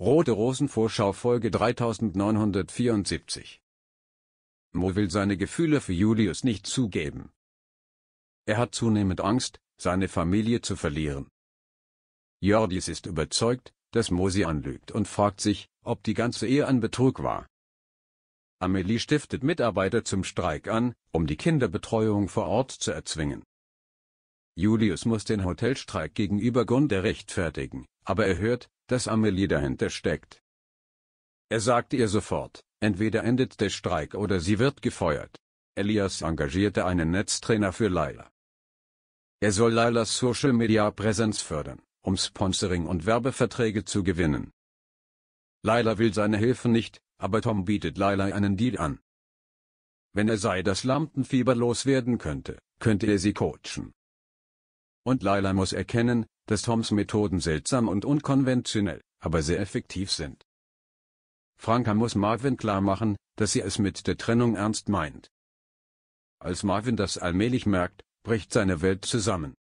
Rote Rosenvorschau Folge 3974 Mo will seine Gefühle für Julius nicht zugeben. Er hat zunehmend Angst, seine Familie zu verlieren. Jordis ist überzeugt, dass Mo sie anlügt und fragt sich, ob die ganze Ehe ein Betrug war. Amelie stiftet Mitarbeiter zum Streik an, um die Kinderbetreuung vor Ort zu erzwingen. Julius muss den Hotelstreik gegenüber Gunde rechtfertigen, aber er hört, dass Amelie dahinter steckt. Er sagt ihr sofort, entweder endet der Streik oder sie wird gefeuert. Elias engagierte einen Netztrainer für Laila. Er soll Lailas Social-Media-Präsenz fördern, um Sponsoring und Werbeverträge zu gewinnen. Laila will seine Hilfe nicht, aber Tom bietet Laila einen Deal an. Wenn er sei das Lampenfieber loswerden könnte, könnte er sie coachen. Und Lila muss erkennen, dass Toms Methoden seltsam und unkonventionell, aber sehr effektiv sind. Franka muss Marvin klar machen, dass sie es mit der Trennung ernst meint. Als Marvin das allmählich merkt, bricht seine Welt zusammen.